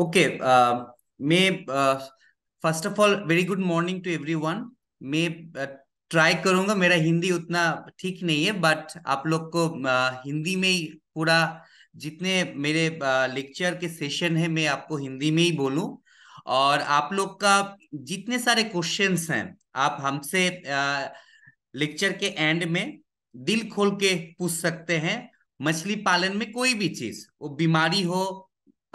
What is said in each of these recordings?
Okay uh, first of all very good morning to everyone मैं try करूंगा मेरा हिंदी उतना ठीक नहीं है बट आप लोग को uh, हिंदी में ही पूरा जितने मेरे लेक्चर uh, के सेशन है मैं आपको हिंदी में ही बोलूं और आप लोग का जितने सारे क्वेश्चन हैं आप हमसे लेक्चर uh, के एंड में दिल खोल के पूछ सकते हैं मछली पालन में कोई भी चीज वो बीमारी हो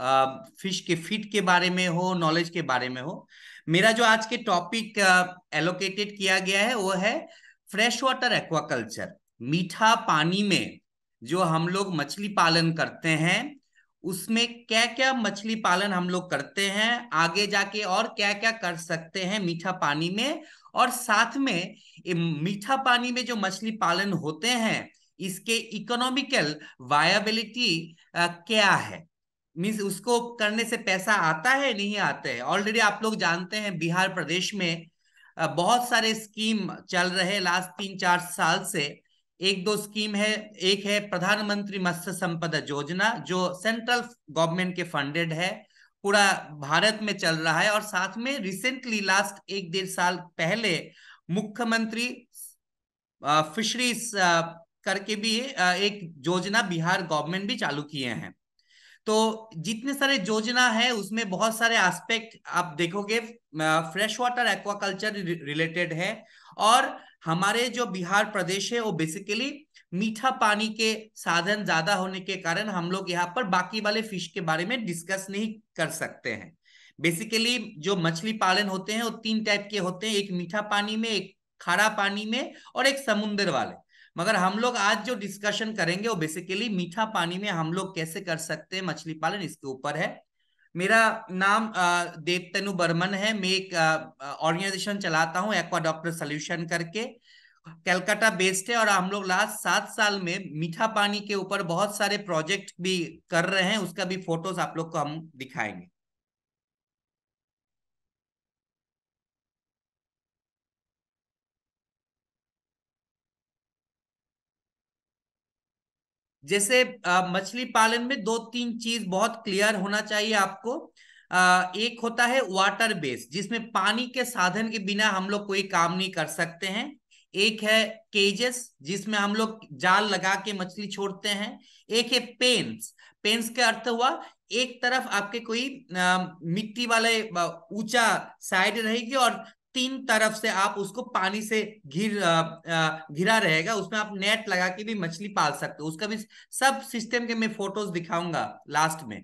फिश के फिट के बारे में हो नॉलेज के बारे में हो मेरा जो आज के टॉपिक एलोकेटेड किया गया है वो है फ्रेश वाटर एक्वाकल्चर मीठा पानी में जो हम लोग मछली पालन करते हैं उसमें क्या क्या मछली पालन हम लोग करते हैं आगे जाके और क्या क्या कर सकते हैं मीठा पानी में और साथ में मीठा पानी में जो मछली पालन होते हैं इसके इकोनॉमिकल वायबिलिटी क्या है मीन्स उसको करने से पैसा आता है नहीं आता है ऑलरेडी आप लोग जानते हैं बिहार प्रदेश में बहुत सारे स्कीम चल रहे लास्ट तीन चार साल से एक दो स्कीम है एक है प्रधानमंत्री मत्स्य संपदा योजना जो सेंट्रल गवर्नमेंट के फंडेड है पूरा भारत में चल रहा है और साथ में रिसेंटली लास्ट एक डेढ़ साल पहले मुख्यमंत्री फिशरीज करके भी एक योजना बिहार गवर्नमेंट भी चालू किए हैं तो जितने सारे योजना है उसमें बहुत सारे एस्पेक्ट आप देखोगे फ्रेश वाटर एक्वाकल्चर रिलेटेड है और हमारे जो बिहार प्रदेश है वो बेसिकली मीठा पानी के साधन ज्यादा होने के कारण हम लोग यहाँ पर बाकी वाले फिश के बारे में डिस्कस नहीं कर सकते हैं बेसिकली जो मछली पालन होते हैं वो तीन टाइप के होते हैं एक मीठा पानी में एक खारा पानी में और एक समुन्द्र वाले मगर हम लोग आज जो डिस्कशन करेंगे वो बेसिकली मीठा पानी में हम लोग कैसे कर सकते हैं मछली पालन इसके ऊपर है मेरा नाम देवतनु बर्मन है मैं एक ऑर्गेनाइजेशन चलाता हूँ एक्वा डॉक्टर सोल्यूशन करके कैलकाटा बेस्ड है और हम लोग लास्ट सात साल में मीठा पानी के ऊपर बहुत सारे प्रोजेक्ट भी कर रहे हैं उसका भी फोटोज आप लोग को हम दिखाएंगे जैसे मछली पालन में दो तीन चीज बहुत क्लियर होना चाहिए आपको एक होता है वाटर बेस जिसमें पानी के साधन के बिना हम लोग कोई काम नहीं कर सकते हैं एक है केजेस जिसमें हम लोग जाल लगा के मछली छोड़ते हैं एक है पेन्स पेन्स का अर्थ हुआ एक तरफ आपके कोई मिट्टी वाले ऊंचा साइड रहेगी और तीन तरफ से आप उसको पानी से घिर घिरा रहेगा उसमें आप नेट लगा के भी मछली पाल सकते हो उसका भी सब सिस्टम के मैं फोटोज दिखाऊंगा लास्ट में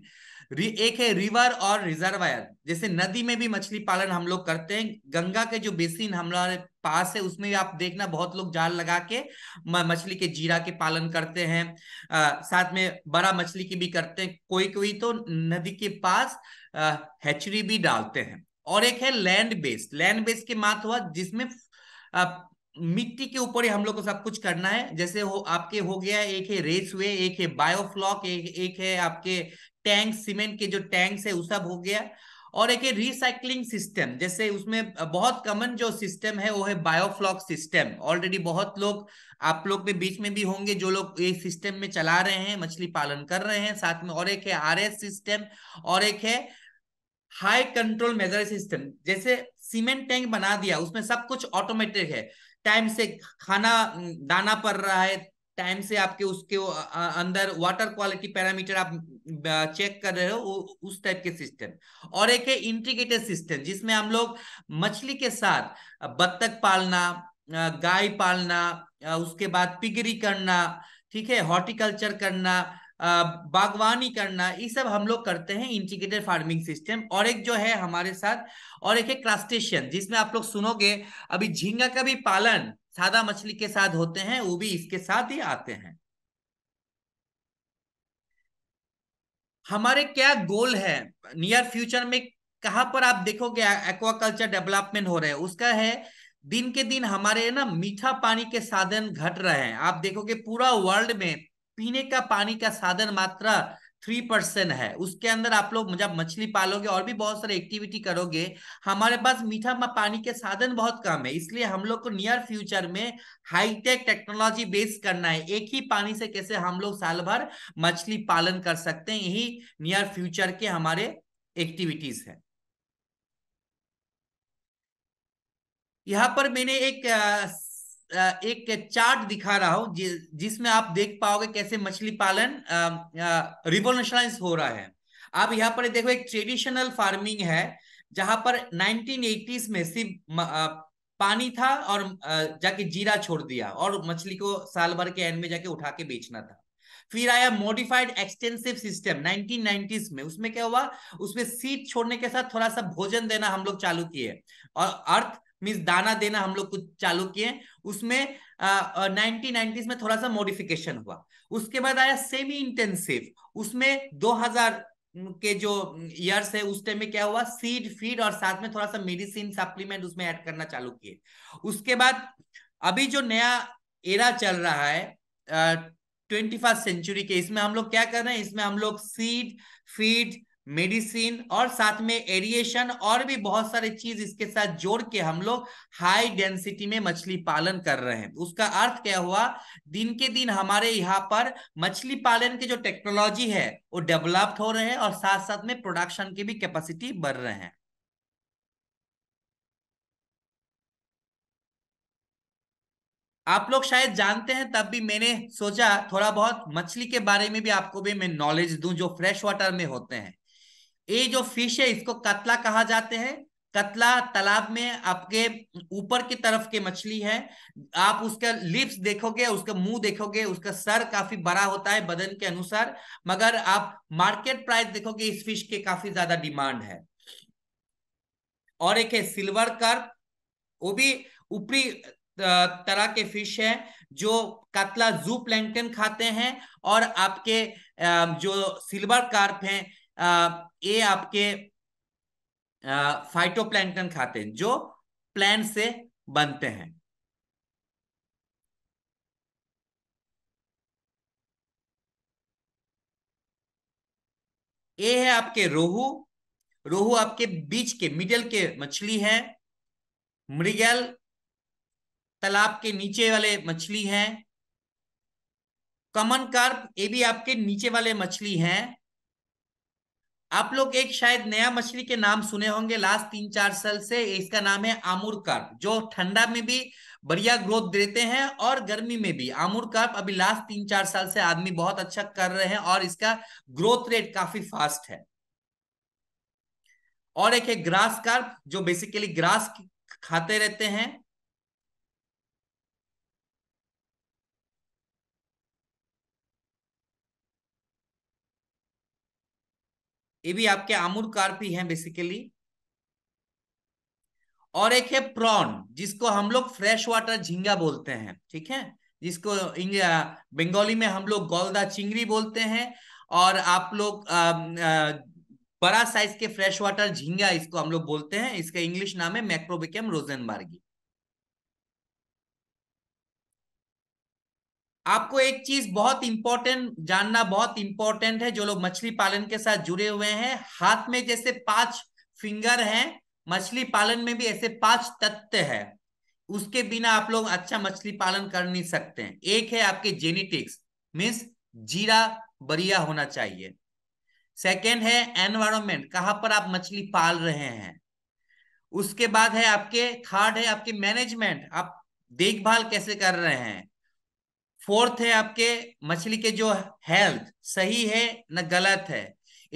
एक है रिवर और रिजर्वायर जैसे नदी में भी मछली पालन हम लोग करते हैं गंगा के जो बेसिन हमारे पास है उसमें भी आप देखना बहुत लोग जाल लगा के मछली के जीरा के पालन करते हैं आ, साथ में बड़ा मछली की भी करते हैं कोई कोई तो नदी के पास हैचरी भी डालते हैं और एक है लैंड बेस्ड लैंड बेस्ड के मात हुआ जिसमें मिट्टी के ऊपर ही हम लोग को सब कुछ करना है जैसे हो आपके हो गया एक है रेस वे एक है बायोफ्लॉक एक, एक है आपके टैंक सीमेंट के जो टैंक्स है वो सब हो गया और एक है रिसाइकलिंग सिस्टम जैसे उसमें बहुत कॉमन जो सिस्टम है वो है बायोफ्लॉक सिस्टम ऑलरेडी बहुत लोग आप लोग के बीच में भी होंगे जो लोग ये सिस्टम में चला रहे हैं मछली पालन कर रहे हैं साथ में और एक है आर सिस्टम और एक है हाई कंट्रोल मेजर सिस्टम जैसे सीमेंट टैंक बना दिया उसमें सब कुछ ऑटोमेटिक है टाइम से खाना दाना पड़ रहा है टाइम से आपके उसके अंदर वाटर क्वालिटी पैरामीटर आप चेक कर रहे हो उस टाइप के सिस्टम और एक है इंटीग्रेटेड सिस्टम जिसमें हम लोग मछली के साथ बत्तख पालना गाय पालना उसके बाद पिगरी करना ठीक है हॉर्टिकल्चर करना बागवानी करना ये सब हम लोग करते हैं इंटीग्रेटेड फार्मिंग सिस्टम और एक जो है हमारे साथ और एक है क्रास्टेशियन जिसमें आप लोग सुनोगे अभी झींगा का भी पालन सादा मछली के साथ होते हैं वो भी इसके साथ ही आते हैं हमारे क्या गोल है नियर फ्यूचर में कहा पर आप देखोगे एक्वाकल्चर डेवलपमेंट हो रहे हैं उसका है दिन के दिन हमारे ना मीठा पानी के साधन घट रहे हैं आप देखोगे पूरा वर्ल्ड में पीने का पानी का साधन मात्रा थ्री परसेंट है उसके अंदर आप लोग जब मछली पालोगे और भी बहुत सारे एक्टिविटी करोगे हमारे पास मीठा पानी के साधन बहुत कम है इसलिए हम लोग को नियर फ्यूचर में हाईटेक टेक्नोलॉजी बेस करना है एक ही पानी से कैसे हम लोग साल भर मछली पालन कर सकते हैं यही नियर फ्यूचर के हमारे एक्टिविटीज है यहाँ पर मैंने एक एक चार्ट दिखा रहा हूं जिसमें आप देख पाओगे कैसे मछली पालन रिवोल्यूशनाइज हो रहा है आप यहाँ पर देखो एक ट्रेडिशनल फार्मिंग है जहां पर 1980s में सिर्फ पानी था और जाके जीरा छोड़ दिया और मछली को साल भर के एंड में जाके उठा के बेचना था फिर आया मॉडिफाइड एक्सटेंसिव सिस्टम 1990s में उसमें क्या हुआ उसमें सीट छोड़ने के साथ थोड़ा सा भोजन देना हम लोग चालू किए और अर्थ मीन्स दाना देना हम लोग कुछ चालू किए उसमें नाइनटीन नाइनटीज में थोड़ा सा मॉडिफिकेशन हुआ उसके बाद आया सेमी इंटेंसिव उसमें 2000 के जो इयर्स है उस टाइम में क्या हुआ सीड फीड और साथ में थोड़ा सा मेडिसिन सप्लीमेंट उसमें ऐड करना चालू किए उसके बाद अभी जो नया एरा चल रहा है ट्वेंटी फर्स्ट सेंचुरी के इसमें हम लोग क्या कर रहे हैं इसमें हम लोग सीड फीड मेडिसिन और साथ में एरिएशन और भी बहुत सारे चीज इसके साथ जोड़ के हम लोग हाई डेंसिटी में मछली पालन कर रहे हैं उसका अर्थ क्या हुआ दिन के दिन हमारे यहाँ पर मछली पालन के जो टेक्नोलॉजी है वो डेवलप्ड हो रहे हैं और साथ साथ में प्रोडक्शन की भी कैपेसिटी बढ़ रहे हैं आप लोग शायद जानते हैं तब भी मैंने सोचा थोड़ा बहुत मछली के बारे में भी आपको भी मैं नॉलेज दूं जो फ्रेश वाटर में होते हैं ये जो फिश है इसको कतला कहा जाते हैं कतला तालाब में आपके ऊपर की तरफ के मछली है आप उसका लिप्स देखोगे उसका मुंह देखोगे उसका सर काफी बड़ा होता है बदन के अनुसार मगर आप मार्केट प्राइस देखोगे इस फिश के काफी ज्यादा डिमांड है और एक है सिल्वर कर वो भी ऊपरी तरह के फिश है जो कतला जू प्लैंकटन खाते हैं और आपके जो सिल्वर कार्प हैं ये आपके फाइटोप्लैंकटन खाते हैं जो प्लांट से बनते हैं ये है आपके रोहू रोहू आपके बीच के मिडल के मछली है मृगल तालाब के नीचे वाले मछली है कमन कार्प ये भी आपके नीचे वाले मछली हैं आप लोग एक शायद नया मछली के नाम सुने होंगे लास्ट तीन चार साल से इसका नाम है आमूर कार्प जो ठंडा में भी बढ़िया ग्रोथ देते हैं और गर्मी में भी आमूर कार्प अभी लास्ट तीन चार साल से आदमी बहुत अच्छा कर रहे हैं और इसका ग्रोथ रेट काफी फास्ट है और एक है ग्रास कार्प जो बेसिकली ग्रास खाते रहते हैं ये भी आपके आमूर कार्पी है हैं बेसिकली और एक है प्रॉन जिसको हम लोग फ्रेश वाटर झींगा बोलते हैं ठीक है जिसको बंगाली में हम लोग गोलदा चिंगरी बोलते हैं और आप लोग बड़ा साइज के फ्रेश वाटर झींगा इसको हम लोग बोलते हैं इसका इंग्लिश नाम है मैक्रोबिकम रोजनबार्गी आपको एक चीज बहुत इंपॉर्टेंट जानना बहुत इंपॉर्टेंट है जो लोग मछली पालन के साथ जुड़े हुए हैं हाथ में जैसे पांच फिंगर हैं मछली पालन में भी ऐसे पांच तत्व है उसके बिना आप लोग अच्छा मछली पालन कर नहीं सकते हैं एक है आपके जेनेटिक्स मीन्स जीरा बरिया होना चाहिए सेकेंड है एनवायरमेंट कहाँ पर आप मछली पाल रहे हैं उसके बाद है आपके थर्ड है आपके मैनेजमेंट आप देखभाल कैसे कर रहे हैं फोर्थ है आपके मछली के जो हेल्थ सही है न गलत है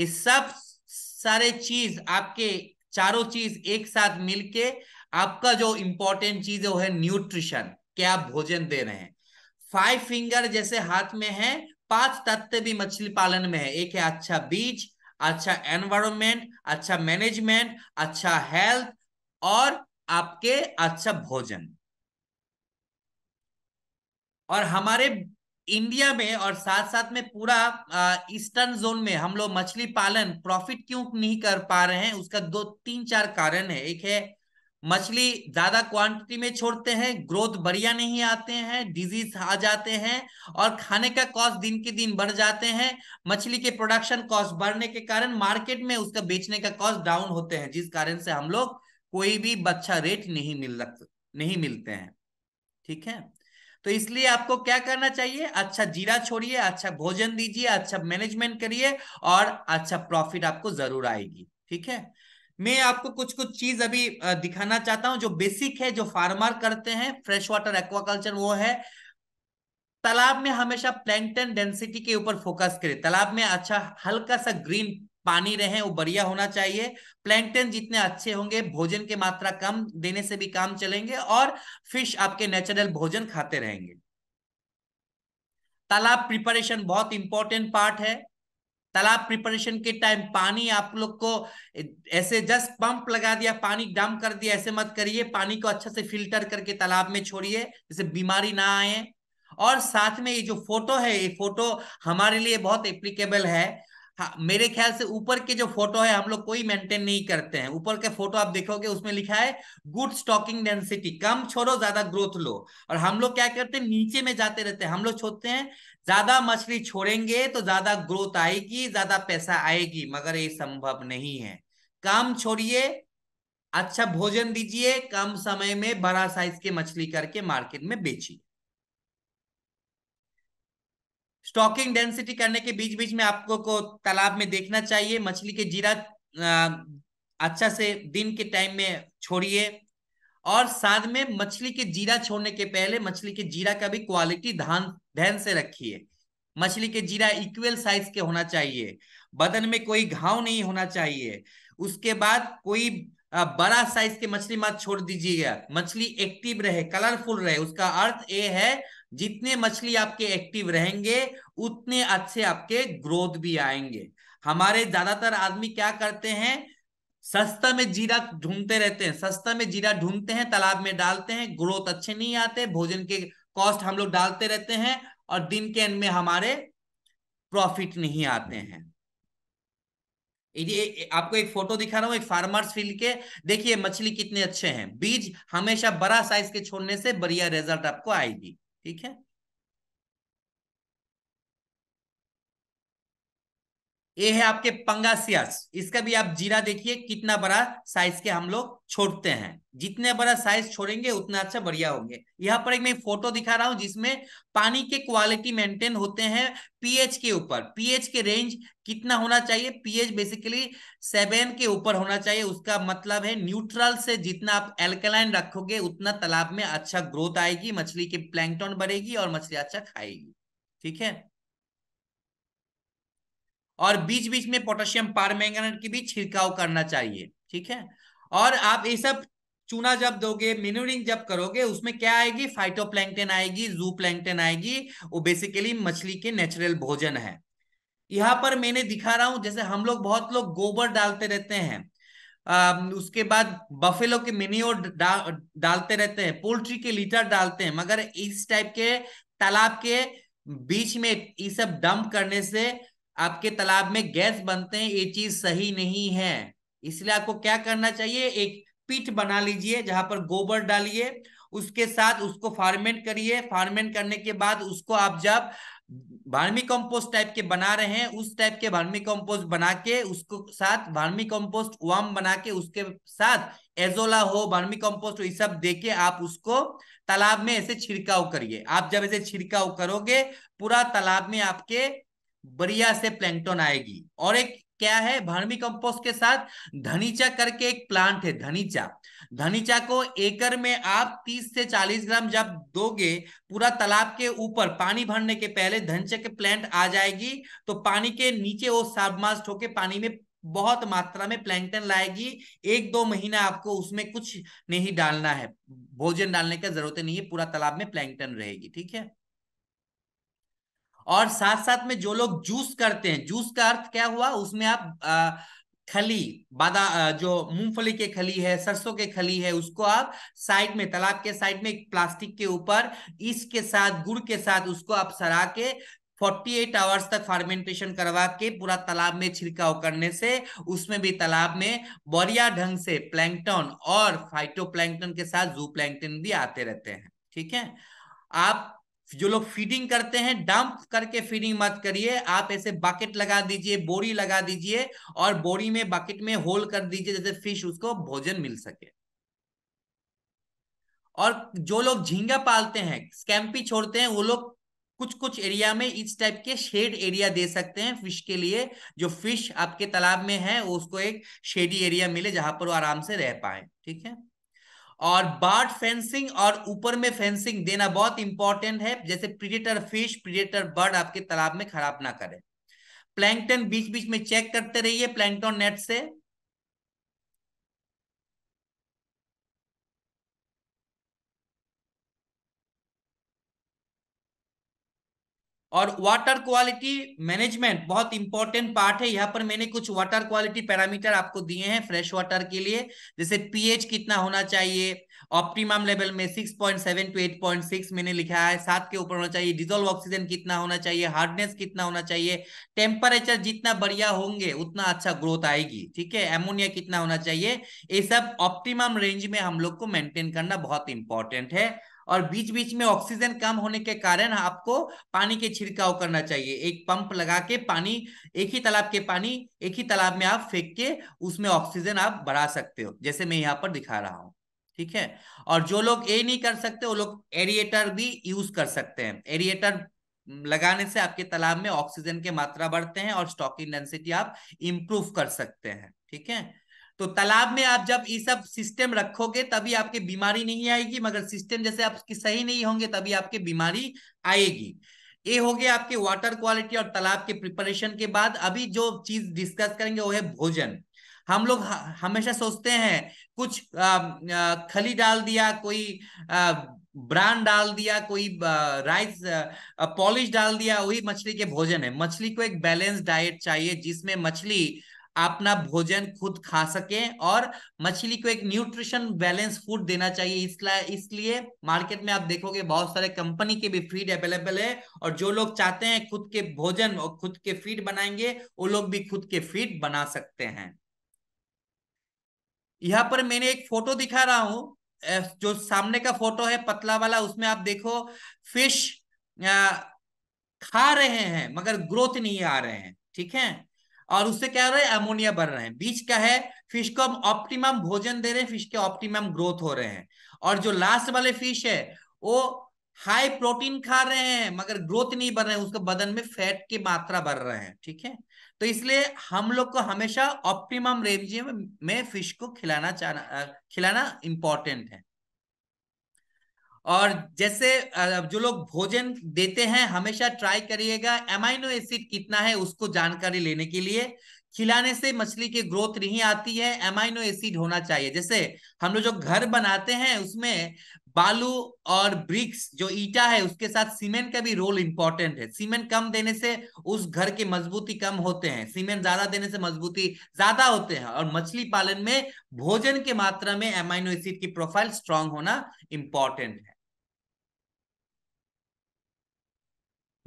इस सब सारे चीज आपके चारों चीज एक साथ मिलके आपका जो इंपॉर्टेंट चीज है वो है न्यूट्रिशन क्या आप भोजन दे रहे हैं फाइव फिंगर जैसे हाथ में है पांच तत्व भी मछली पालन में है एक है अच्छा बीज अच्छा एनवायरमेंट अच्छा मैनेजमेंट अच्छा हेल्थ और आपके अच्छा भोजन और हमारे इंडिया में और साथ साथ में पूरा ईस्टर्न जोन में हम लोग मछली पालन प्रॉफिट क्यों नहीं कर पा रहे हैं उसका दो तीन चार कारण है एक है मछली ज्यादा क्वांटिटी में छोड़ते हैं ग्रोथ बढ़िया नहीं आते हैं डिजीज आ जाते हैं और खाने का कॉस्ट दिन के दिन बढ़ जाते हैं मछली के प्रोडक्शन कॉस्ट बढ़ने के कारण मार्केट में उसका बेचने का कॉस्ट डाउन होते हैं जिस कारण से हम लोग कोई भी बच्चा रेट नहीं मिल नहीं मिलते हैं ठीक है तो इसलिए आपको क्या करना चाहिए अच्छा जीरा छोड़िए अच्छा भोजन दीजिए अच्छा मैनेजमेंट करिए और अच्छा प्रॉफिट आपको जरूर आएगी ठीक है मैं आपको कुछ कुछ चीज अभी दिखाना चाहता हूं जो बेसिक है जो फार्मर करते हैं फ्रेश वाटर एक्वाकल्चर वो है तालाब में हमेशा प्लैंकटन डेंसिटी के ऊपर फोकस करें तालाब में अच्छा हल्का सा ग्रीन पानी रहे वो बढ़िया होना चाहिए प्लैंकटन जितने अच्छे होंगे भोजन की मात्रा कम देने से भी काम चलेंगे और फिश आपके नेचुरल भोजन खाते रहेंगे तालाब प्रिपरेशन बहुत इंपॉर्टेंट पार्ट है तालाब प्रिपरेशन के टाइम पानी आप लोग को ऐसे जस्ट पंप लगा दिया पानी डम कर दिया ऐसे मत करिए पानी को अच्छा से फिल्टर करके तालाब में छोड़िए जैसे बीमारी ना आए और साथ में ये जो फोटो है ये फोटो हमारे लिए बहुत एप्लीकेबल है हाँ मेरे ख्याल से ऊपर के जो फोटो है हम लोग कोई मेंटेन नहीं करते हैं ऊपर के फोटो आप देखोगे उसमें लिखा है गुड स्टॉकिंग डेंसिटी कम छोड़ो ज्यादा ग्रोथ लो और हम लोग क्या करते हैं नीचे में जाते रहते हैं हम लोग छोड़ते हैं ज्यादा मछली छोड़ेंगे तो ज्यादा ग्रोथ आएगी ज्यादा पैसा आएगी मगर ये संभव नहीं है कम छोड़िए अच्छा भोजन दीजिए कम समय में बड़ा साइज के मछली करके मार्केट में बेचिए स्टॉकिंग डेंसिटी करने के बीच बीच में आपको को तालाब में देखना चाहिए मछली के जीरा अच्छा से दिन के टाइम में छोड़िए और साथ में मछली के जीरा छोड़ने के पहले मछली के जीरा का भी क्वालिटी ध्यान ध्यान से रखिए मछली के जीरा इक्वल साइज के होना चाहिए बदन में कोई घाव नहीं होना चाहिए उसके बाद कोई बड़ा साइज के मछली मत छोड़ दीजिएगा मछली एक्टिव रहे कलरफुल रहे उसका अर्थ ये है जितने मछली आपके एक्टिव रहेंगे उतने अच्छे आपके ग्रोथ भी आएंगे हमारे ज्यादातर आदमी क्या करते हैं सस्ता में जीरा ढूंढते रहते हैं सस्ता में जीरा ढूंढते हैं तालाब में डालते हैं ग्रोथ अच्छे नहीं आते भोजन के कॉस्ट हम लोग डालते रहते हैं और दिन के एंड में हमारे प्रॉफिट नहीं आते हैं ये आपको एक फोटो दिखा रहा हूं एक फार्मर्स फील्ड के देखिए मछली कितने अच्छे हैं बीज हमेशा बड़ा साइज के छोड़ने से बढ़िया रिजल्ट आपको आएगी ठीक है ये है आपके पंगासियास इसका भी आप जीरा देखिए कितना बड़ा साइज के हम लोग छोड़ते हैं जितने बड़ा साइज छोड़ेंगे उतना अच्छा बढ़िया होंगे यहाँ पर एक मैं फोटो दिखा रहा हूँ जिसमें पानी के क्वालिटी मेंटेन होते हैं पीएच के ऊपर पीएच के रेंज कितना होना चाहिए पीएच बेसिकली सेवन के ऊपर होना चाहिए उसका मतलब है न्यूट्रल से जितना आप एल्कलाइन रखोगे उतना तालाब में अच्छा ग्रोथ आएगी मछली के प्लैंगटोन बढ़ेगी और मछली अच्छा खाएगी ठीक है और बीच बीच में पोटेशियम पारमेंगन की भी छिड़काव करना चाहिए ठीक है और आप ये सब चूना जब दोगे मिनोरिंग जब करोगे उसमें क्या आएगी फाइटोप्लैंकटन आएगी जू प्लैंकटन आएगी वो बेसिकली मछली के नेचुरल भोजन है यहाँ पर मैंने दिखा रहा हूं जैसे हम लोग बहुत लोग गोबर डालते रहते हैं आ, उसके बाद बफेलो के मिनियो डा, डालते रहते हैं पोल्ट्री के लीटर डालते हैं मगर इस टाइप के तालाब के बीच में ये सब डंप करने से आपके तालाब में गैस बनते हैं ये चीज सही नहीं है इसलिए आपको क्या करना चाहिए एक पीठ बना लीजिए जहां पर गोबर डालिए उसके साथ उसको फार्मेंट करिए फार्मेंट करने के बाद उसको आप जब भार्मी कंपोस्ट टाइप के बना रहे हैं उस टाइप के भार्मी कंपोस्ट बना के उसको साथ भार्मी कंपोस्ट वाम बना के उसके साथ एजोला हो भार्मी कंपोस्ट ये सब देके आप उसको तालाब में ऐसे छिड़काव करिए आप जब ऐसे छिड़काव करोगे पूरा तालाब में आपके बढ़िया से प्लैंकटोन आएगी और एक क्या है भर्मी कंपोस्ट के साथ धनीचा करके एक प्लांट है धनीचा धनीचा को एकड़ में आप 30 से 40 ग्राम जब दोगे पूरा तालाब के ऊपर पानी भरने के पहले धनीचा के प्लांट आ जाएगी तो पानी के नीचे वो सबमास्ट होके पानी में बहुत मात्रा में प्लैंकटन लाएगी एक दो महीना आपको उसमें कुछ नहीं डालना है भोजन डालने का जरूरत नहीं है पूरा तालाब में प्लैंकटन रहेगी ठीक है और साथ साथ में जो लोग जूस करते हैं जूस का अर्थ क्या हुआ उसमें आप आ, खली बादा जो मूंगफली के खली है सरसों के खली है उसको आप साइड में तालाब के साइड में एक प्लास्टिक के ऊपर ईस्ट के साथ गुड़ के साथ उसको आप सरा के 48 आवर्स तक फार्मेंटेशन करवा के पूरा तालाब में छिड़काव करने से उसमें भी तालाब में बढ़िया ढंग से प्लैंकटन और फाइटो के साथ जू भी आते रहते हैं ठीक है आप जो लोग फीडिंग करते हैं डंप करके फीडिंग मत करिए आप ऐसे बकेट लगा दीजिए बोरी लगा दीजिए और बोरी में बकेट में होल कर दीजिए जैसे फिश उसको भोजन मिल सके और जो लोग झींगा पालते हैं स्कैम्पी छोड़ते हैं वो लोग कुछ कुछ एरिया में इस टाइप के शेड एरिया दे सकते हैं फिश के लिए जो फिश आपके तालाब में है उसको एक शेडी एरिया मिले जहां पर वो आराम से रह पाए ठीक है और बार्ड फेंसिंग और ऊपर में फेंसिंग देना बहुत इंपॉर्टेंट है जैसे प्रीडेटर फिश प्रीडेटर बर्ड आपके तालाब में खराब ना करे प्लैंकटन बीच बीच में चेक करते रहिए प्लैंकटन नेट से और वाटर क्वालिटी मैनेजमेंट बहुत इंपॉर्टेंट पार्ट है यहाँ पर मैंने कुछ वाटर क्वालिटी पैरामीटर आपको दिए हैं फ्रेश वाटर के लिए जैसे पीएच कितना होना चाहिए ऑप्टिमम लेवल में 6.7 टू 8.6 मैंने लिखा है सात के ऊपर होना चाहिए डिजोल्व ऑक्सीजन कितना होना चाहिए हार्डनेस कितना होना चाहिए टेम्परेचर जितना बढ़िया होंगे उतना अच्छा ग्रोथ आएगी ठीक है एमोनिया कितना होना चाहिए ये सब ऑप्टिमम रेंज में हम लोग को मेंटेन करना बहुत इंपॉर्टेंट है और बीच बीच में ऑक्सीजन कम होने के कारण आपको पानी के छिड़काव करना चाहिए एक पंप लगा के पानी एक ही तालाब के पानी एक ही तालाब में आप फेंक के उसमें ऑक्सीजन आप बढ़ा सकते हो जैसे मैं यहाँ पर दिखा रहा हूँ ठीक है और जो लोग ये नहीं कर सकते वो लोग एरिएटर भी यूज कर सकते हैं एरिएटर लगाने से आपके तालाब में ऑक्सीजन की मात्रा बढ़ते हैं और स्टॉकिंग डेंसिटी आप इंप्रूव कर सकते हैं ठीक है तो तालाब में आप जब ये सब सिस्टम रखोगे तभी आपकी बीमारी नहीं आएगी मगर सिस्टम जैसे आप सही नहीं होंगे तभी आपकी बीमारी आएगी ये हो गया आपके वाटर क्वालिटी और तालाब के प्रिपरेशन के बाद अभी जो चीज डिस्कस करेंगे वो है भोजन हम लोग हमेशा सोचते हैं कुछ आ, आ, खली डाल दिया कोई आ, ब्रांड डाल दिया कोई राइस पॉलिश डाल दिया वही मछली के भोजन है मछली को एक बैलेंस डाइट चाहिए जिसमें मछली अपना भोजन खुद खा सके और मछली को एक न्यूट्रिशन बैलेंस फूड देना चाहिए इसलिए इसलिए मार्केट में आप देखोगे बहुत सारे कंपनी के भी फीड अवेलेबल है और जो लोग चाहते हैं खुद के भोजन और खुद के फीड बनाएंगे वो लोग भी खुद के फीड बना सकते हैं यहाँ पर मैंने एक फोटो दिखा रहा हूं जो सामने का फोटो है पतला वाला उसमें आप देखो फिश खा रहे हैं मगर ग्रोथ नहीं आ रहे हैं ठीक है और उससे क्या हो रहा है अमोनिया बढ़ रहे हैं बीच क्या है फिश को हम ऑप्टिमम भोजन दे रहे हैं फिश के ऑप्टिमम ग्रोथ हो रहे हैं और जो लास्ट वाले फिश है वो हाई प्रोटीन खा रहे हैं मगर ग्रोथ नहीं बढ़ रहे हैं उसके बदन में फैट की मात्रा बढ़ रहे हैं ठीक है तो इसलिए हम लोग को हमेशा ऑप्टिमम रेंज में फिश को खिलाना चाहना खिलाना इंपॉर्टेंट है और जैसे जो लोग भोजन देते हैं हमेशा ट्राई करिएगा एमाइनो एसिड कितना है उसको जानकारी लेने के लिए खिलाने से मछली की ग्रोथ नहीं आती है एमाइनो एसिड होना चाहिए जैसे हम लोग जो घर बनाते हैं उसमें बालू और ब्रिक्स जो ईटा है उसके साथ सीमेंट का भी रोल इंपॉर्टेंट है सीमेंट कम देने से उस घर की मजबूती कम होते हैं सीमेंट ज्यादा देने से मजबूती ज्यादा होते हैं और मछली पालन में भोजन के मात्रा में एमाइनो एसिड की प्रोफाइल स्ट्रांग होना इंपॉर्टेंट है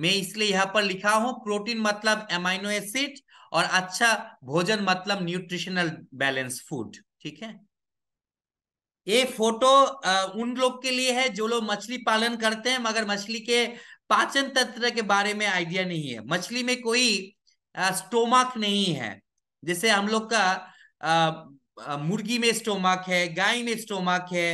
मैं इसलिए यहाँ पर लिखा हूं प्रोटीन मतलब एमाइनो एसिड और अच्छा भोजन मतलब न्यूट्रिशनल बैलेंस फूड ठीक है ये फोटो उन लोग के लिए है जो लोग मछली पालन करते हैं मगर मछली के पाचन तंत्र के बारे में आइडिया नहीं है मछली में कोई स्टोमक नहीं है जैसे हम लोग का आ, मुर्गी में स्टोमक है गाय में स्टोमक है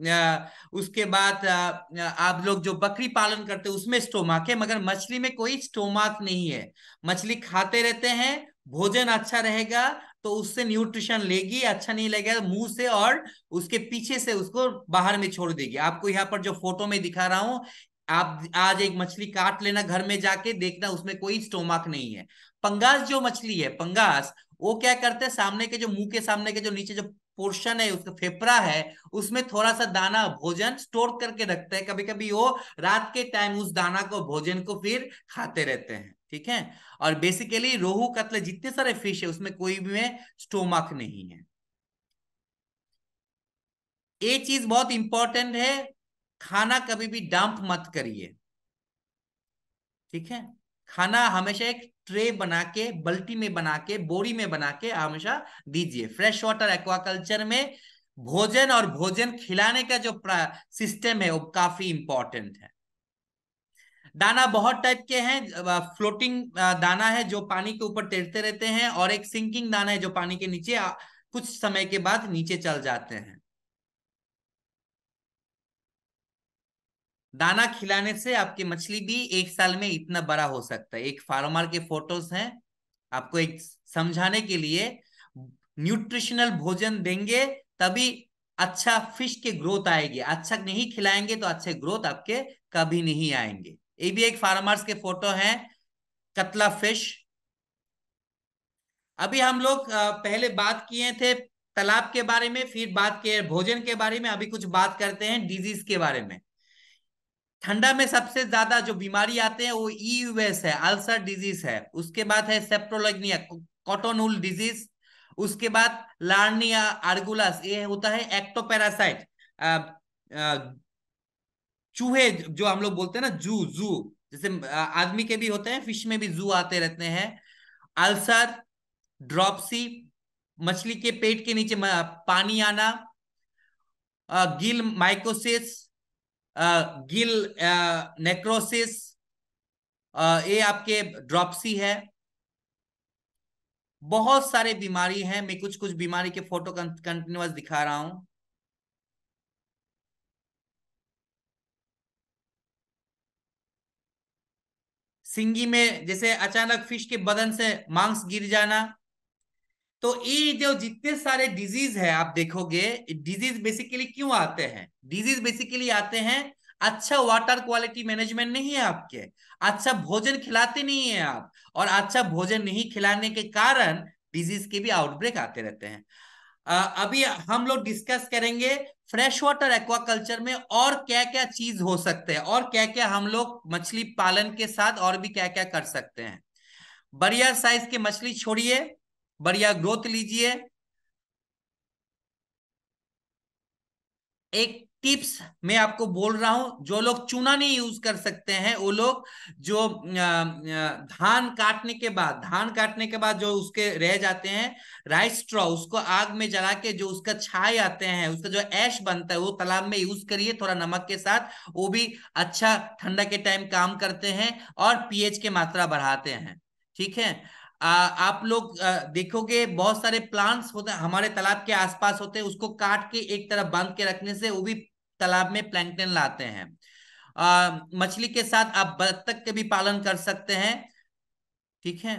उसके बाद आप लोग जो बकरी पालन करते हैं उसमें स्टोमाक है मगर मछली में कोई स्टोमाक नहीं है मछली खाते रहते हैं भोजन अच्छा रहेगा तो उससे न्यूट्रिशन लेगी अच्छा नहीं लगेगा मुंह से और उसके पीछे से उसको बाहर में छोड़ देगी आपको यहाँ पर जो फोटो में दिखा रहा हूं आप आज एक मछली काट लेना घर में जाके देखना उसमें कोई स्टोमाक नहीं है पंगास जो मछली है पंगास वो क्या करते हैं सामने के जो मुंह के सामने के जो नीचे जो पोर्शन है उसका फेफड़ा है उसमें थोड़ा सा दाना भोजन स्टोर करके रखते हैं कभी कभी वो रात के टाइम उस दाना को भोजन को फिर खाते रहते हैं ठीक है और बेसिकली रोहू कतले जितने सारे फिश है उसमें कोई भी में स्टोमक नहीं है ये चीज बहुत इंपॉर्टेंट है खाना कभी भी डंप मत करिए ठीक है खाना हमेशा एक ट्रे बना के बल्टी में बना के बोरी में बना के हमेशा दीजिए फ्रेश वाटर एक्वाकल्चर में भोजन और भोजन खिलाने का जो सिस्टम है वो काफी इंपॉर्टेंट है दाना बहुत टाइप के हैं फ्लोटिंग दाना है जो पानी के ऊपर तैरते रहते हैं और एक सिंकिंग दाना है जो पानी के नीचे कुछ समय के बाद नीचे चल जाते हैं दाना खिलाने से आपकी मछली भी एक साल में इतना बड़ा हो सकता है एक फार्मर के फोटोज हैं आपको एक समझाने के लिए न्यूट्रिशनल भोजन देंगे तभी अच्छा फिश के ग्रोथ आएगी अच्छा नहीं खिलाएंगे तो अच्छे ग्रोथ आपके कभी नहीं आएंगे ये भी एक फार्मर्स के फोटो है कतला फिश अभी हम लोग पहले बात किए थे तालाब के बारे में फिर बात किए भोजन के बारे में अभी कुछ बात करते हैं डिजीज के बारे में ठंडा में सबसे ज्यादा जो बीमारी आते हैं वो ईयूएस e है अल्सर डिजीज है उसके बाद है सेप्टोलोजनिया कॉटोनूल डिजीज उसके बाद लार्निया आर्गुलस ये होता है एक्टोपेरासाइट चूहे जो हम लोग बोलते हैं ना जू जू जैसे आदमी के भी होते हैं फिश में भी जू आते रहते हैं अल्सर ड्रॉपसी मछली के पेट के नीचे पानी आना गिल माइकोसिस गिल नेक्रोसिस ये आपके ड्रॉपसी है बहुत सारे बीमारी हैं मैं कुछ कुछ बीमारी के फोटो कंटिन्यूस दिखा रहा हूं सिंगी में जैसे अचानक फिश के बदन से मांस गिर जाना तो ये जो जितने सारे डिजीज है आप देखोगे डिजीज बेसिकली क्यों आते हैं डिजीज बेसिकली आते हैं अच्छा वाटर क्वालिटी मैनेजमेंट नहीं है आपके अच्छा भोजन खिलाते नहीं है आप और अच्छा भोजन नहीं खिलाने के कारण डिजीज के भी आउटब्रेक आते रहते हैं आ, अभी हम लोग डिस्कस करेंगे फ्रेश वाटर एक्वाकल्चर में और क्या क्या चीज हो सकते हैं और क्या क्या हम लोग मछली पालन के साथ और भी क्या क्या कर सकते हैं बढ़िया साइज के मछली छोड़िए बढ़िया ग्रोथ लीजिए एक टिप्स मैं आपको बोल रहा हूं जो लोग चूना नहीं यूज कर सकते हैं वो लोग जो धान काटने के बाद धान काटने के बाद जो उसके रह जाते हैं राइस स्ट्रॉ उसको आग में जला के जो उसका छाई आते हैं उसका जो ऐश बनता है वो तालाब में यूज करिए थोड़ा नमक के साथ वो भी अच्छा ठंडा के टाइम काम करते हैं और पीएच की मात्रा बढ़ाते हैं ठीक है आ, आप लोग देखोगे बहुत सारे प्लांट्स होते हमारे तालाब के आसपास होते हैं उसको काट के एक तरफ बांध के रखने से वो भी तालाब में प्लैंकटन लाते हैं मछली के साथ आप बत्तख के भी पालन कर सकते हैं ठीक है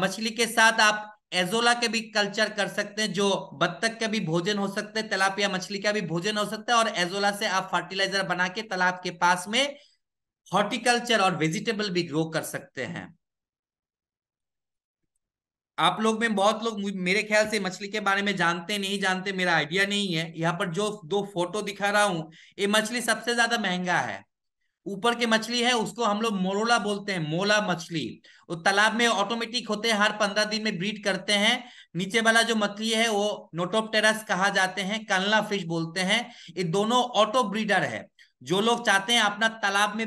मछली के साथ आप एजोला के भी कल्चर कर सकते हैं जो बत्तख का भी भोजन हो सकते हैं तालाब या मछली का भी भोजन हो सकता है और एजोला से आप फर्टिलाइजर बना के तालाब के पास में हॉर्टिकल्चर और वेजिटेबल भी ग्रो कर सकते हैं आप लोग में बहुत लोग मेरे ख्याल से मछली के बारे में जानते नहीं जानते मेरा आइडिया नहीं है यहाँ पर जो दो फोटो दिखा रहा हूँ ये मछली सबसे ज्यादा महंगा है ऊपर के मछली है उसको हम लोग मोरोला बोलते हैं मोला मछली वो तालाब में ऑटोमेटिक होते हैं हर पंद्रह दिन में ब्रीड करते हैं नीचे वाला जो मछली है वो नोटोपटेरस कहा जाते हैं कलना फिश बोलते हैं ये दोनों ऑटो ब्रीडर है जो लोग चाहते हैं अपना तालाब में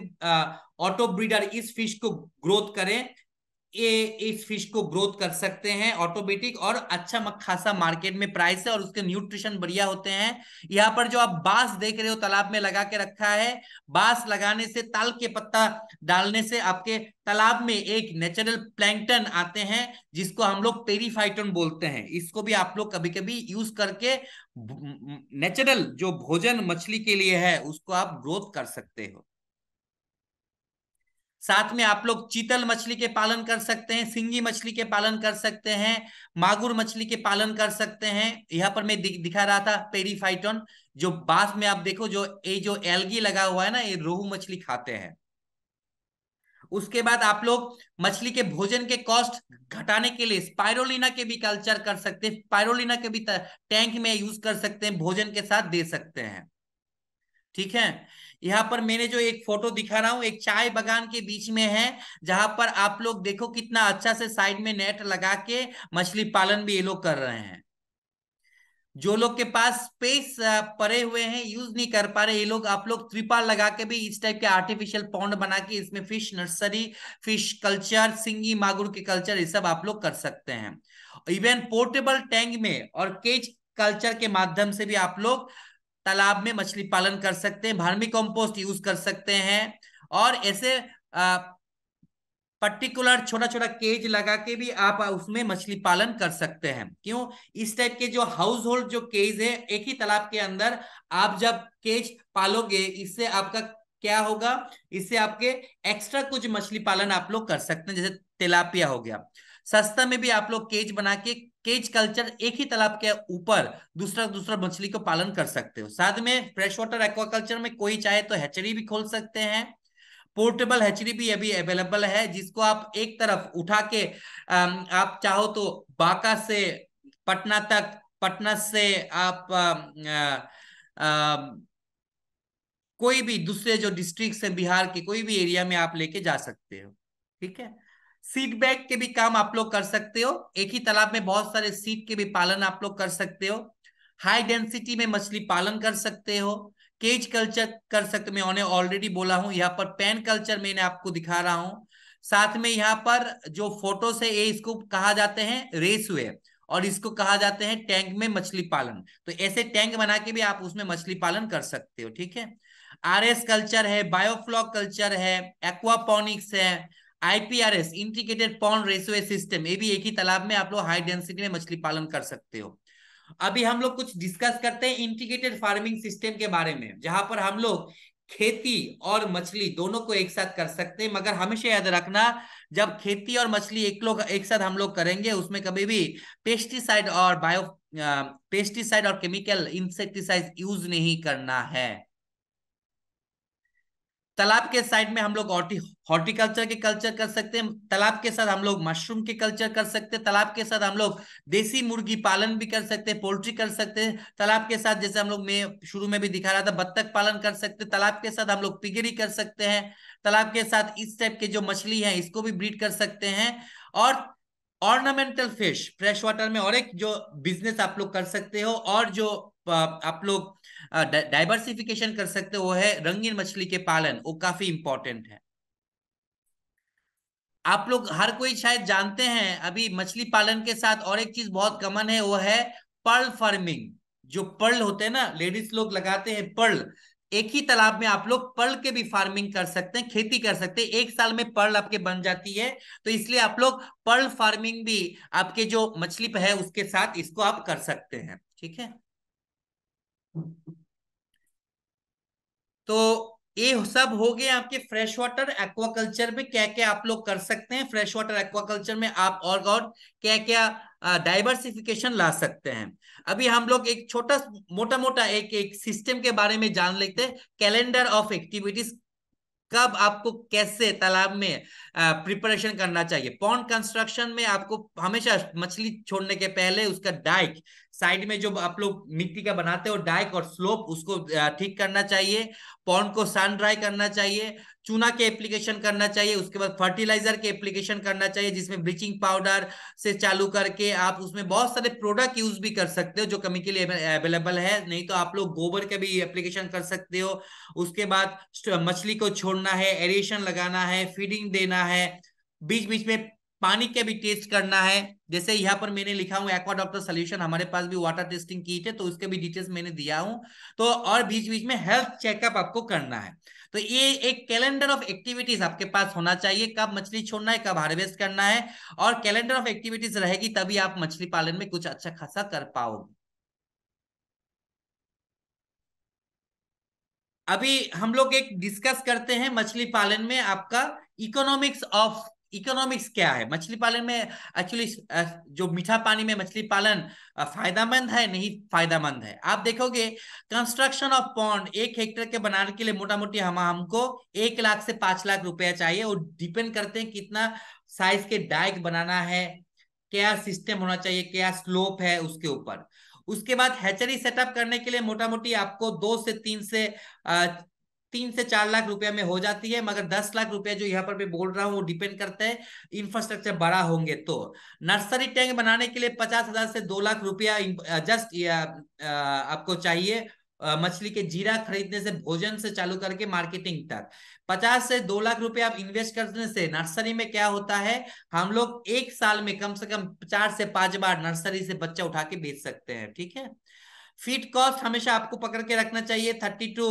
ऑटो ब्रीडर इस फिश को ग्रोथ करें ये इस फिश को ग्रोथ कर सकते हैं ऑटोमेटिक और अच्छा खासा मार्केट में प्राइस है और उसके न्यूट्रिशन बढ़िया होते हैं यहाँ पर जो आप बांस देख रहे हो तालाब में लगा के रखा है बांस लगाने से ताल के पत्ता डालने से आपके तालाब में एक नेचुरल प्लैंकटन आते हैं जिसको हम लोग पेरीफाइटन बोलते हैं इसको भी आप लोग कभी कभी यूज करके नेचुरल जो भोजन मछली के लिए है उसको आप ग्रोथ कर सकते हो साथ में आप लोग चीतल मछली के पालन कर सकते हैं सिंगी मछली के पालन कर सकते हैं मागुर मछली के पालन कर सकते हैं यहाँ पर मैं दिखा रहा था पेरीफाइटोन जो बास में आप देखो जो ये जो एलगी लगा हुआ है ना ये रोहू मछली खाते हैं उसके बाद आप लोग मछली के भोजन के कॉस्ट घटाने के लिए स्पायरोलिना के भी कल्चर कर सकते हैं स्पायरोलिना के भी टैंक में यूज कर सकते हैं भोजन के साथ दे सकते हैं ठीक है यहाँ पर मैंने जो एक फोटो दिखा रहा हूँ एक चाय बगान के बीच में है जहां पर आप लोग देखो कितना अच्छा से साइड में नेट लगा के मछली पालन भी ये लोग कर रहे हैं जो लोग के पास स्पेस परे हुए हैं यूज नहीं कर पा रहे ये लोग आप लोग त्रिपाल लगा के भी इस टाइप के आर्टिफिशियल पॉन्ड बना के इसमें फिश नर्सरी फिश कल्चर सिंगी मागुर के कल्चर ये सब आप लोग कर सकते हैं इवन पोर्टेबल टैंक में और केज कल्चर के माध्यम से भी आप लोग तालाब में मछली पालन कर सकते हैं भार्मी कंपोस्ट यूज कर सकते हैं और ऐसे पर्टिकुलर छोटा छोटा केज लगा के भी आप उसमें मछली पालन कर सकते हैं क्यों इस टाइप के जो हाउस होल्ड जो केज है एक ही तालाब के अंदर आप जब केज पालोगे इससे आपका क्या होगा इससे आपके एक्स्ट्रा कुछ मछली पालन आप लोग कर सकते हैं जैसे तेलापिया हो गया सस्ता में भी आप लोग केज बना के केज कल्चर एक ही तालाब के ऊपर दूसरा दूसरा मछली को पालन कर सकते हो साथ में फ्रेश वाटर एक्वाकल्चर में कोई चाहे तो हैचरी भी खोल सकते हैं पोर्टेबल हैचरी भी अभी अवेलेबल है जिसको आप एक तरफ उठा के आप चाहो तो बांका से पटना तक पटना से आप आ, आ, कोई भी दूसरे जो डिस्ट्रिक्ट से बिहार के कोई भी एरिया में आप लेके जा सकते हो ठीक है सीड बैग के भी काम आप लोग कर सकते हो एक ही तालाब में बहुत सारे सीट के भी पालन आप लोग कर सकते हो हाई डेंसिटी में मछली पालन कर सकते हो केज कल्चर कर सकते मैं उन्हें ऑलरेडी बोला हूँ यहाँ पर पेन कल्चर मैंने आपको दिखा रहा हूँ साथ में यहाँ पर जो फोटो से ये इसको कहा जाते हैं रेसवे और इसको कहा जाते हैं टैंक में मछली पालन तो ऐसे टैंक बना के भी आप उसमें मछली पालन कर सकते हो ठीक है आर एस कल्चर है बायोफ्लॉक कल्चर है एक्वापोनिक्स है IPRS integrated pond raceway system ये भी एक ही तालाब में आप लोग हाई डेंसिटी में मछली पालन कर सकते हो अभी हम लोग कुछ डिस्कस करते हैं इंटीग्रेटेड फार्मिंग सिस्टम के बारे में जहां पर हम लोग खेती और मछली दोनों को एक साथ कर सकते हैं मगर हमेशा याद रखना जब खेती और मछली एक लोग एक साथ हम लोग करेंगे उसमें कभी भी पेस्टिसाइड और बायो पेस्टिसाइड और केमिकल इंसेक्टिसाइड यूज नहीं करना है तालाब के साइड में हम लोग हॉर्टिकल्चर के कल्चर कर सकते हैं तालाब के साथ हम लोग मशरूम के कल्चर कर सकते हैं तालाब के साथ हम लोग देसी मुर्गी पालन भी कर सकते हैं पोल्ट्री कर सकते हैं तालाब के साथ जैसे हम लोग में शुरू में भी दिखा रहा था बत्तख पालन कर सकते हैं तालाब के साथ हम लोग पिगरी कर सकते हैं तालाब के साथ इस टाइप के जो मछली है इसको भी ब्रीड कर सकते हैं और ऑर्नामेंटल फिश फ्रेश वाटर में और एक जो बिजनेस आप लोग कर सकते हो और जो तो आप लोग डाइवर्सिफिकेशन कर सकते हो है रंगीन मछली के पालन वो काफी इंपॉर्टेंट है आप लोग हर कोई शायद जानते हैं अभी मछली पालन के साथ और एक चीज बहुत कॉमन है वो है पर्ल फार्मिंग जो पर्ल होते हैं ना लेडीज लोग लगाते हैं पर्ल एक ही तालाब में आप लोग पर्ल के भी फार्मिंग कर सकते हैं खेती कर सकते हैं एक साल में पर्ल आपके बन जाती है तो इसलिए आप लोग पर्ल फार्मिंग भी आपके जो मछली है उसके साथ इसको आप कर सकते हैं ठीक है तो ये सब हो गए आपके फ्रेश वाटर एक्वाकल्चर में क्या क्या आप लोग कर सकते हैं फ्रेश वाटर एक्वाकल्चर में आप और और क्या क्या डाइवर्सिफिकेशन ला सकते हैं अभी हम लोग एक छोटा मोटा मोटा एक एक सिस्टम के बारे में जान लेते हैं कैलेंडर ऑफ एक्टिविटीज कब आपको कैसे तालाब में प्रिपरेशन करना चाहिए पॉन्ड कंस्ट्रक्शन में आपको हमेशा मछली छोड़ने के पहले उसका डाइट साइड में जो आप लोग मिट्टी का बनाते हो डाइक और स्लोप उसको ठीक करना चाहिए पॉन्ड को सन ड्राई करना चाहिए चूना के एप्लीकेशन करना चाहिए उसके बाद फर्टिलाइजर के एप्लीकेशन करना चाहिए जिसमें ब्लीचिंग पाउडर से चालू करके आप उसमें बहुत सारे प्रोडक्ट यूज भी कर सकते हो जो केमिकली अवेलेबल है नहीं तो आप लोग गोबर का भी एप्लीकेशन कर सकते हो उसके बाद मछली को छोड़ना है एरिएशन लगाना है फीडिंग देना है बीच बीच में पानी के भी टेस्ट करना है जैसे यहाँ पर मैंने लिखा हूँ एक्वा डॉक्टर सोल्यूशन हमारे पास भी वाटर टेस्टिंग की थे तो उसके भी डिटेल्स मैंने दिया हूँ तो और बीच बीच में हेल्थ चेकअप आपको करना है तो ये एक कैलेंडर ऑफ एक्टिविटीज आपके पास होना चाहिए कब मछली छोड़ना है कब हार्वेस्ट करना है और कैलेंडर ऑफ एक्टिविटीज रहेगी तभी आप मछली पालन में कुछ अच्छा खासा कर पाओगे अभी हम लोग एक डिस्कस करते हैं मछली पालन में आपका इकोनॉमिक्स ऑफ इकोनॉमिक्स क्या है मछली पालन में एक्चुअली जो मीठा पानी में मछली पालन फायदामंद है नहीं फायदामंद है आप देखोगे कंस्ट्रक्शन ऑफ पॉन्ड एक हेक्टर के बनाने के लिए मोटा मोटी हम हमको एक लाख से पांच लाख रुपया चाहिए और डिपेंड करते हैं कितना साइज के डाइक बनाना है क्या सिस्टम होना चाहिए क्या स्लोप है उसके ऊपर उसके बाद हैचरी सेटअप करने के लिए मोटा मोटी आपको दो से तीन से तीन से चार लाख रुपया में हो जाती है मगर दस लाख रुपया जो यहाँ पर मैं बोल रहा हूँ वो डिपेंड करता है इंफ्रास्ट्रक्चर बड़ा होंगे तो नर्सरी टैंक बनाने के लिए पचास हजार से दो लाख रुपया जस्ट आपको चाहिए मछली के जीरा खरीदने से भोजन से चालू करके मार्केटिंग तक पचास से दो लाख रुपए आप इन्वेस्ट करने से नर्सरी में क्या होता है हम लोग एक साल में कम से कम चार से पांच बार नर्सरी से बच्चा उठा के बेच सकते हैं ठीक है फीड कॉस्ट हमेशा आपको पकड़ के रखना चाहिए thirty to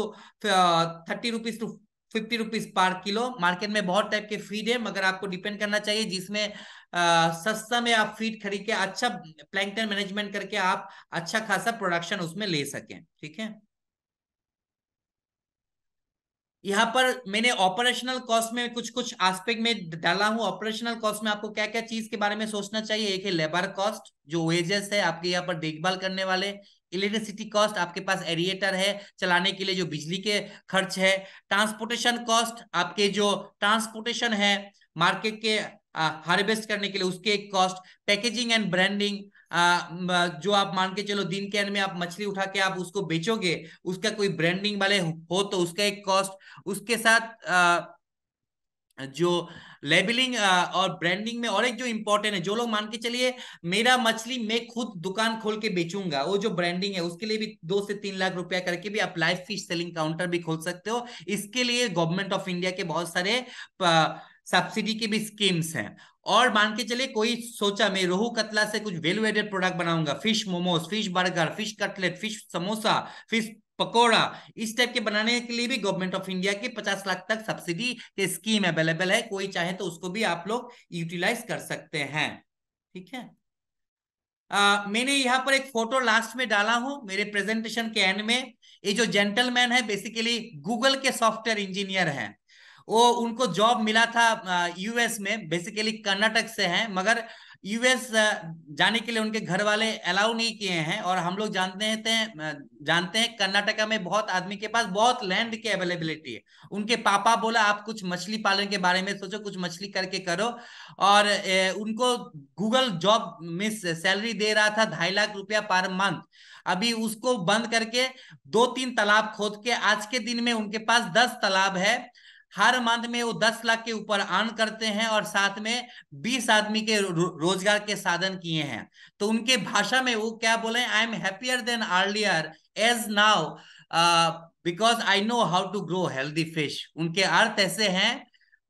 thirty rupees to fifty rupees per kilo market में बहुत टाइप के फीड है मगर आपको डिपेंड करना चाहिए जिसमें uh, सस्ता में आप फीड खरीद के अच्छा प्लैंकटन मैनेजमेंट करके आप अच्छा खासा प्रोडक्शन उसमें ले सकें ठीक है यहाँ पर मैंने ऑपरेशनल कॉस्ट में कुछ कुछ एस्पेक्ट में डाला हूँ ऑपरेशनल कॉस्ट में आपको क्या क्या चीज के बारे में सोचना चाहिए एक है लेबर कॉस्ट जो वेजेस है आपके यहाँ पर देखभाल करने वाले इलेक्ट्रिसिटी कॉस्ट आपके पास एरिएटर है चलाने के लिए जो बिजली के खर्च है ट्रांसपोर्टेशन कॉस्ट आपके जो ट्रांसपोर्टेशन है मार्केट के हार्वेस्ट करने के लिए उसके एक कॉस्ट पैकेजिंग एंड ब्रांडिंग जो आप मान के चलो दिन के एंड में आप मछली उठा के आप उसको बेचोगे उसका कोई ब्रांडिंग वाले हो तो उसका एक कॉस्ट उसके साथ आ, जो लेबलिंग uh, और ब्रांडिंग में और एक जो इम्पोर्टेंट है जो लोग मान के चलिए मेरा मछली मैं खुद दुकान खोल के बेचूंगा वो जो ब्रांडिंग है उसके लिए भी दो से तीन लाख रुपया करके भी आप लाइव फिश सेलिंग काउंटर भी खोल सकते हो इसके लिए गवर्नमेंट ऑफ इंडिया के बहुत सारे सब्सिडी की भी स्कीम्स हैं और मान के चलिए कोई सोचा मैं रोहू कतला से कुछ वेल्यू एडेड प्रोडक्ट बनाऊंगा fish momos fish burger fish cutlet fish samosa fish pakora इस टाइप के बनाने के लिए भी गवर्नमेंट ऑफ इंडिया की पचास लाख तक सब्सिडी के स्कीम अवेलेबल है कोई चाहे तो उसको भी आप लोग यूटिलाइज कर सकते हैं ठीक है आ, मैंने यहाँ पर एक फोटो लास्ट में डाला हूं मेरे प्रेजेंटेशन के एंड में ये जो जेंटलमैन है बेसिकली गूगल के सॉफ्टवेयर इंजीनियर है वो उनको जॉब मिला था यूएस में बेसिकली कर्नाटक से है मगर यूएस जाने के लिए उनके घर वाले अलाउ नहीं किए हैं और हम लोग जानते हैं जानते हैं कर्नाटका में बहुत आदमी के पास बहुत लैंड की अवेलेबिलिटी है उनके पापा बोला आप कुछ मछली पालन के बारे में सोचो कुछ मछली करके करो और ए, उनको गूगल जॉब मिस सैलरी दे रहा था ढाई लाख रुपया पर मंथ अभी उसको बंद करके दो तीन तालाब खोद के आज के दिन में उनके पास दस तालाब है हर मंथ में वो दस लाख के ऊपर अर्न करते हैं और साथ में बीस आदमी के रोजगार के साधन किए हैं तो उनके भाषा में वो क्या बोले I am happier than earlier as now because I know how to grow healthy fish उनके अर्थ ऐसे हैं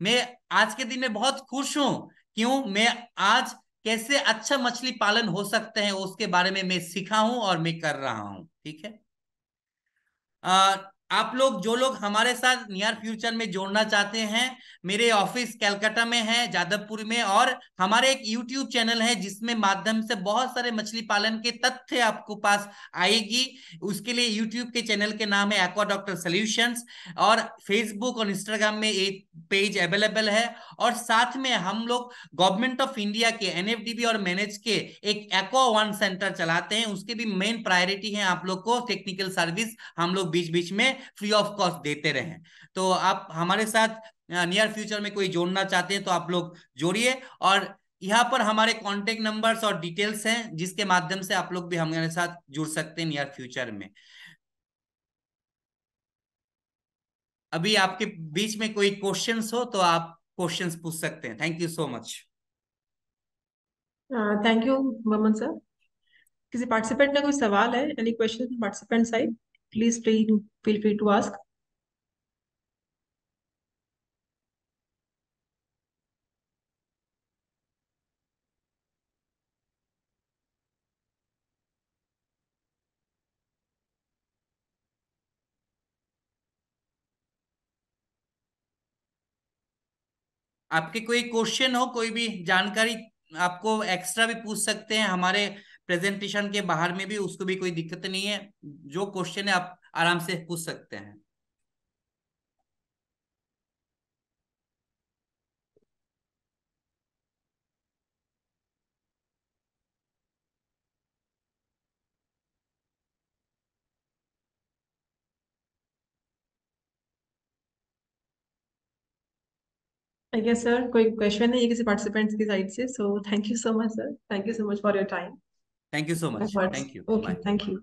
मैं आज के दिन में बहुत खुश हूं क्यों मैं आज कैसे अच्छा मछली पालन हो सकते हैं उसके बारे में मैं सीखा हूं और मैं कर रहा हूं ठीक है uh, आप लोग जो लोग हमारे साथ नियर फ्यूचर में जोड़ना चाहते हैं मेरे ऑफिस कलकत्ता में है जादवपुर में और हमारे एक यूट्यूब चैनल है जिसमें माध्यम से बहुत सारे मछली पालन के तथ्य आपको पास आएगी उसके लिए यूट्यूब के चैनल के नाम है एक्वा डॉक्टर सोल्यूशंस और फेसबुक और इंस्टाग्राम में एक पेज अवेलेबल है और साथ में हम लोग गवर्नमेंट ऑफ इंडिया के एन और मैनेज के एक एक्वा वन सेंटर चलाते हैं उसके भी मेन प्रायोरिटी है आप लोग को टेक्निकल सर्विस हम लोग बीच बीच में फ्री ऑफ कॉस्ट देते रहे तो आप हमारे साथ नियर फ्यूचर में कोई जोड़ना चाहते हैं तो आप लोग जोड़िए और यहाँ पर हमारे कॉन्टेक्ट नंबर्स और डिटेल्स हैं जिसके माध्यम से आप लोग भी हमारे साथ जुड़ सकते हैं नियर फ्यूचर में अभी आपके बीच में कोई क्वेश्चंस हो तो आप क्वेश्चंस पूछ सकते हैं thank you so much thank you ममन सर किसी पार्टिसिपेंट का कोई सवाल है any question participant side please feel free to ask. आपके कोई क्वेश्चन हो कोई भी जानकारी आपको एक्स्ट्रा भी पूछ सकते हैं हमारे प्रेजेंटेशन के बाहर में भी उसको भी कोई दिक्कत नहीं है जो क्वेश्चन है आप आराम से पूछ सकते हैं सर कोई क्वेश्चन है ये किसी पार्टिसिपेंट्स की साइड से so thank you so much sir thank you so much for your time Thank you so much. Thank you. Okay, Bye. thank you.